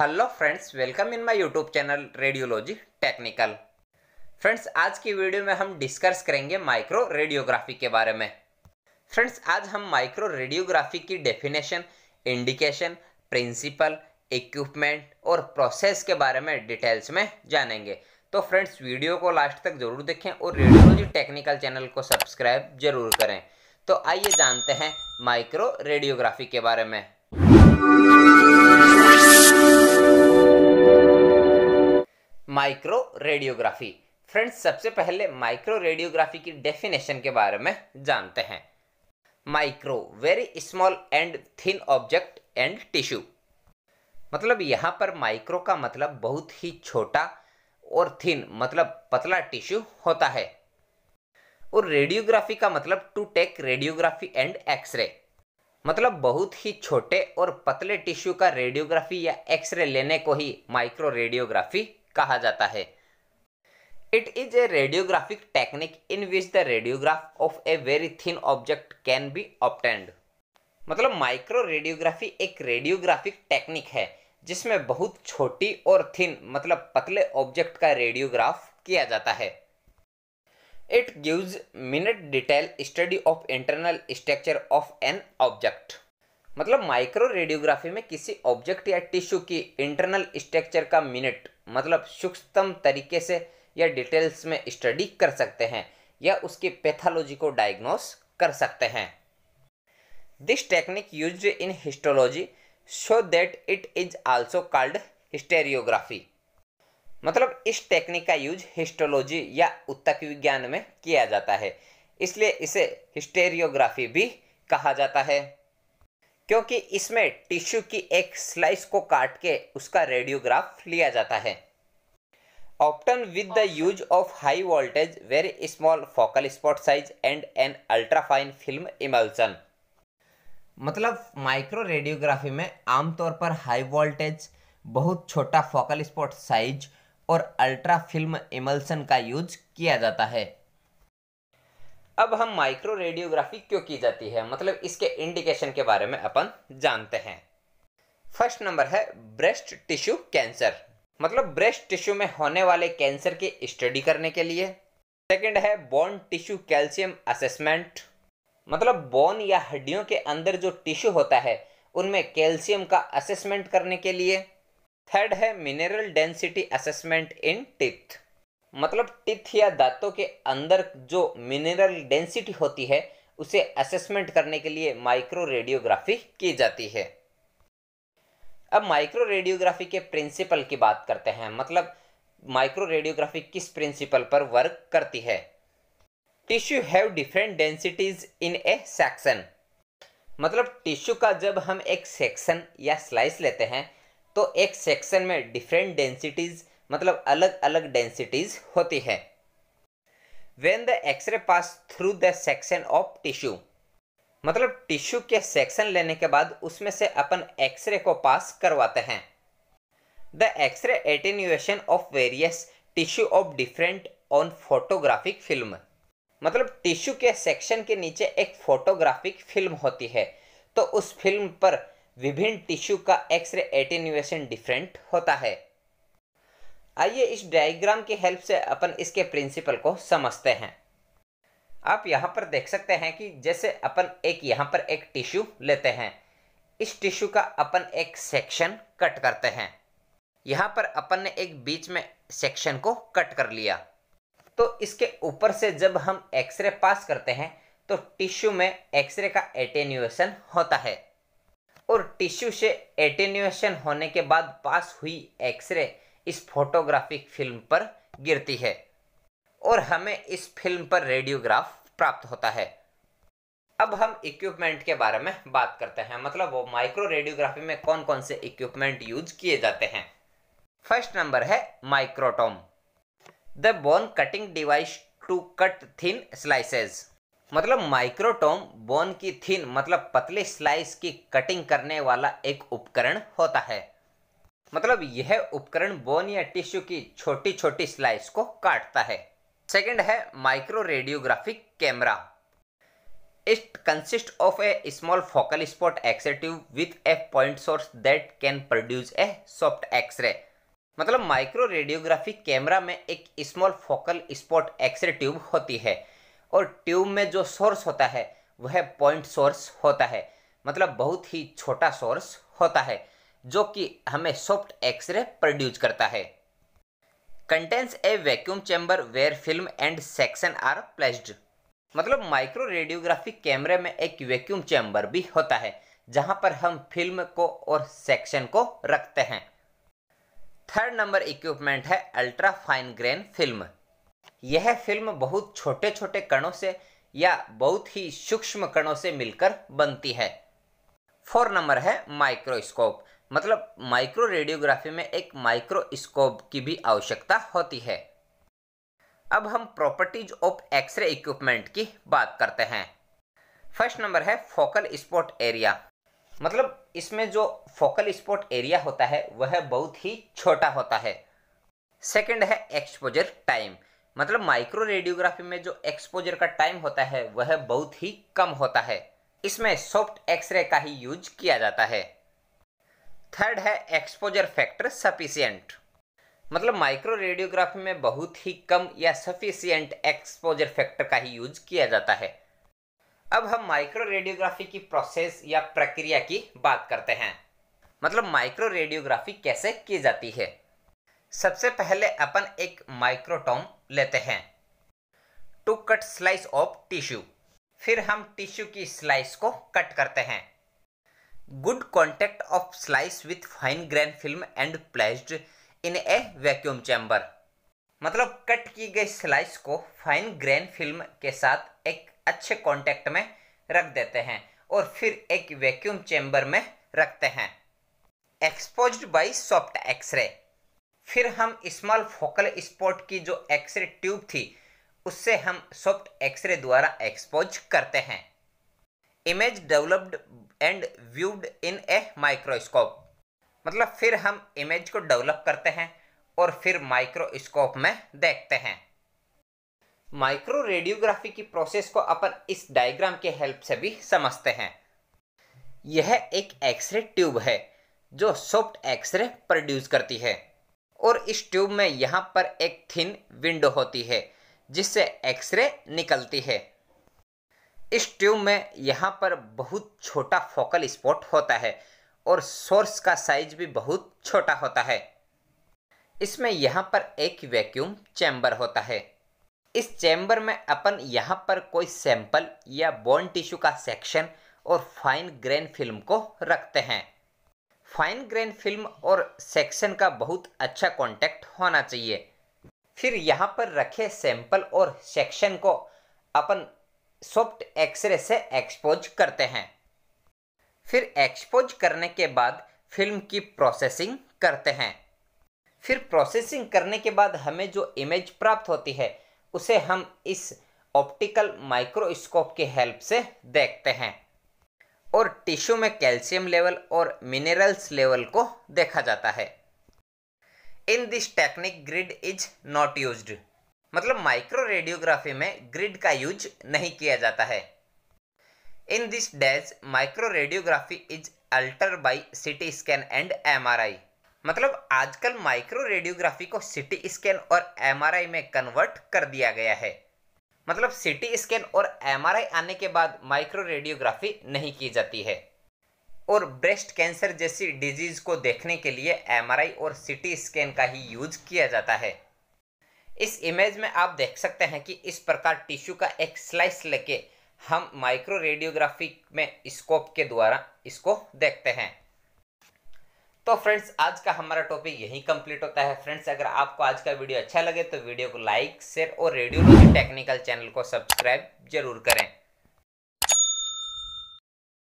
hello friends welcome in my YouTube channel radiology technical friends आज की video में हम डिस्कस करेंगे माइक्रो रेडियोग्राफी के बारे में फ्रेंड्स आज हम माइक्रो रेडियोग्राफी की डेफिनेशन इंडिकेशन प्रिंसिपल इक्विपमेंट और प्रोसेस के बारे में डिटेल्स में जानेंगे तो फ्रेंड्स वीडियो को लास्ट तक जरूर देखें और रेडियोलॉजी टेक्निकल चैनल को सब्सक्राइब जरूर करें तो आइए जानते हैं माइक्रो रेडियोग्राफी के बारे में माइक्रो रेडियोग्राफी फ्रेंड्स सबसे पहले माइक्रो रेडियोग्राफी की डेफिनेशन के बारे में जानते हैं micro very small and thin object and tissue मतलब यहाँ पर माइक्रो का मतलब बहुत ही छोटा और थिन मतलब पतला टिश्यू होता है और रेडियोग्राफी का मतलब to take radiography and X-ray मतलब बहुत ही छोटे और पतले टिश्यू का रेडियोग्राफी या एक्सरे लेने को ही माइक्रो रेडियोग्राफी कहा जाता है it is a radiographic technique in which the radiograph of a very thin object can be obtained मतलब माइक्रो रेडियोग्राफी एक रेडियोग्राफिक टेक्निक है जिसमें बहुत छोटी और थिन मतलब पतले ऑब्जेक्ट का रेडियोग्राफ किया जाता है it gives minute detail study of internal structure of an object मतलब माइक्रो रेडियोग्राफी में किसी ऑब्जेक्ट या टिश्यू की इंटरनल स्ट्रक्चर का मिनट मतलब सूक्ष्मतम तरीके से या डिटेल्स में स्टडी कर सकते हैं या उसकी पैथोलॉजी को डायग्नोस कर सकते हैं this technique use in histology so that it is also called historadiography मतलब इस टेक्निक का यूज हिस्टोलॉजी या उत्तक विज्ञान में किया जाता है इसलिए इसे हिस्टेरियोग्राफी भी कहा जाता है क्योंकि इसमें टिश्यू की एक स्लाइस को काट के उसका रेडियोग्राफ लिया जाता है obtained with the use of high voltage very small focal spot size and an ultrafine film emulsion मतलब माइक्रो रेडियोग्राफी में आमतौर पर हाई वोल्टेज बहुत छोटा फोकल स्पॉट साइज और अल्ट्रा फिल्म इमल्सन का यूज किया जाता है अब हम माइक्रो रेडियोग्राफी क्यों की जाती है मतलब इसके इंडिकेशन के बारे में अपन जानते हैं फर्स्ट नंबर है ब्रेस्ट टिश्यू कैंसर मतलब ब्रेस्ट टिश्यू में होने वाले कैंसर की स्टडी करने के लिए सेकंड है बोन टिश्यू कैल्शियम असेसमेंट मतलब बोन या हड्डियों के अंदर जो टिश्यू होता है उनमें कैल्शियम का असेसमेंट करने के लिए थर्ड है mineral density assessment in teeth मतलब टिथ या दांतों के अंदर जो मिनरल डेंसिटी होती है उसे असेसमेंट करने के लिए माइक्रो रेडियोग्राफी की जाती है अब माइक्रो रेडियोग्राफी के प्रिंसिपल की बात करते हैं मतलब माइक्रो रेडियोग्राफी किस प्रिंसिपल पर वर्क करती है tissue have different densities in a section मतलब टिश्यू का जब हम एक सेक्शन या स्लाइस लेते हैं तो एक सेक्शन में डिफरेंट डेंसिटीज़ मतलब अलग अलग डेंसिटीज होती है when the X-ray pass through the section of tissue मतलब टिश्यू के सेक्शन लेने के बाद उसमें से अपन एक्सरे को पास करवाते हैं the X-ray attenuation of various tissue of different on photographic film मतलब टिश्यू के सेक्शन के नीचे एक फोटोग्राफिक फिल्म होती है तो उस फिल्म पर विभिन्न टिश्यू का एक्सरे एटेन्यूएशन डिफरेंट होता है आइए इस डायग्राम की हेल्प से अपन इसके प्रिंसिपल को समझते हैं आप यहाँ पर देख सकते हैं कि जैसे अपन एक यहाँ पर एक टिश्यू लेते हैं इस टिश्यू का अपन एक सेक्शन कट करते हैं यहाँ पर अपन ने एक बीच में सेक्शन को कट कर लिया तो इसके ऊपर से जब हम एक्सरे पास करते हैं तो टिश्यू में एक्सरे का एटेन्यूएशन होता है और टिश्यू से एटेन्यूएशन होने के बाद पास हुई एक्सरे इस फोटोग्राफिक फिल्म पर गिरती है और हमें इस फिल्म पर रेडियोग्राफ प्राप्त होता है अब हम इक्विपमेंट के बारे में बात करते हैं मतलब वो माइक्रो रेडियोग्राफी में कौन कौन से इक्विपमेंट यूज किए जाते हैं फर्स्ट नंबर है microtome the bone cutting device to cut thin slices मतलब माइक्रोटोम बोन की थिन मतलब पतले स्लाइस की कटिंग करने वाला एक उपकरण होता है मतलब यह उपकरण बोन या टिश्यू की छोटी छोटी स्लाइस को काटता है सेकंड है micro radiographic camera it consist of a small focal spot excitive with a point source that can produce a soft X-ray मतलब माइक्रो रेडियोग्राफिक कैमरा में एक small focal spot X-ray tube होती है और ट्यूब में जो source होता है वह पॉइंट सोर्स होता है मतलब बहुत ही छोटा सोर्स होता है जो कि हमें सॉफ्ट एक्सरे प्रोड्यूस करता है contains a vacuum chamber where film and section are placed मतलब माइक्रो रेडियोग्राफिक कैमरे में एक वैक्यूम चैम्बर भी होता है जहां पर हम फिल्म को और सेक्शन को रखते हैं थर्ड नंबर इक्विपमेंट है अल्ट्रा फाइन ग्रेन फिल्म यह फिल्म बहुत छोटे छोटे कणों से या बहुत ही सूक्ष्म कणों से मिलकर बनती है फोर नंबर है माइक्रोस्कोप मतलब माइक्रो रेडियोग्राफी में एक माइक्रोस्कोप की भी आवश्यकता होती है अब हम प्रॉपर्टीज ऑफ एक्सरे इक्विपमेंट की बात करते हैं फर्स्ट नंबर है फोकल स्पॉट एरिया मतलब इसमें जो फोकल स्पॉट एरिया होता है वह बहुत ही छोटा होता है सेकंड है एक्सपोजर टाइम मतलब माइक्रो रेडियोग्राफी में जो एक्सपोजर का टाइम होता है वह बहुत ही कम होता है इसमें सॉफ्ट एक्सरे का ही यूज किया जाता है थर्ड है एक्सपोजर फैक्टर सफिशियंट मतलब माइक्रो रेडियोग्राफी में बहुत ही कम या सफिशियंट एक्सपोजर फैक्टर का ही यूज किया जाता है अब हम माइक्रो रेडियोग्राफी की प्रोसेस या प्रक्रिया की बात करते हैं मतलब माइक्रो रेडियोग्राफी कैसे की जाती है सबसे पहले अपन एक माइक्रोटोम लेते हैं to cut slice of tissue फिर हम टिश्यू की स्लाइस को कट करते हैं good contact of slice with fine grain film and placed in a vacuum chamber मतलब कट की गई स्लाइस को फाइन ग्रेन फिल्म के साथ एक अच्छे कांटेक्ट में रख देते हैं और फिर एक वैक्यूम चैम्बर में रखते हैं एक्सपोज बाई सॉफ्ट एक्सरे फिर हम स्मॉल फोकल स्पॉट की जो एक्सरे ट्यूब थी उससे हम सॉफ्ट एक्सरे द्वारा एक्सपोज करते हैं image developed and viewed in a microscope मतलब फिर हम इमेज को डेवलप करते हैं और फिर माइक्रोस्कोप में देखते हैं माइक्रो रेडियोग्राफी की प्रोसेस को अपन इस डायग्राम के हेल्प से भी समझते हैं यह एक एक्सरे ट्यूब है जो सॉफ्ट एक्सरे प्रोड्यूस करती है और इस ट्यूब में यहाँ पर एक थिन विंडो होती है जिससे एक्सरे निकलती है इस ट्यूब में यहाँ पर बहुत छोटा फोकल स्पॉट होता है और सोर्स का साइज भी बहुत छोटा होता है इसमें यहाँ पर एक वैक्यूम चैम्बर होता है इस चैम्बर में अपन यहाँ पर कोई सैंपल या बोन टिश्यू का सेक्शन और फाइन ग्रेन फिल्म को रखते हैं फाइन ग्रेन फिल्म और सेक्शन का बहुत अच्छा कांटेक्ट होना चाहिए फिर यहाँ पर रखे सैंपल और सेक्शन को अपन सॉफ्ट एक्सरे से एक्सपोज करते हैं फिर एक्सपोज करने के बाद फिल्म की प्रोसेसिंग करते हैं फिर प्रोसेसिंग करने के बाद हमें जो इमेज प्राप्त होती है उसे हम इस ऑप्टिकल माइक्रोस्कोप की हेल्प से देखते हैं और टिश्यू में कैल्शियम लेवल और मिनरल्स लेवल को देखा जाता है in this technique grid is not used मतलब माइक्रो रेडियोग्राफी में ग्रिड का यूज नहीं किया जाता है in this days micro radiography is alter by CT scan and M मतलब आजकल माइक्रो रेडियोग्राफी को सिटी स्कैन और एमआरआई में कन्वर्ट कर दिया गया है मतलब सिटी स्कैन और एमआरआई आने के बाद माइक्रो रेडियोग्राफी नहीं की जाती है और ब्रेस्ट कैंसर जैसी डिजीज को देखने के लिए एमआरआई और सिटी स्कैन का ही यूज किया जाता है इस इमेज में आप देख सकते हैं कि इस प्रकार टिश्यू का एक स्लाइस लेके हम माइक्रो रेडियोग्राफी में स्कोप के द्वारा इसको देखते हैं तो फ्रेंड्स आज का हमारा टॉपिक यही कंप्लीट होता है फ्रेंड्स अगर आपको आज का वीडियो अच्छा लगे तो वीडियो को लाइक शेयर और रेडियोलॉजी टेक्निकल चैनल को सब्सक्राइब जरूर करें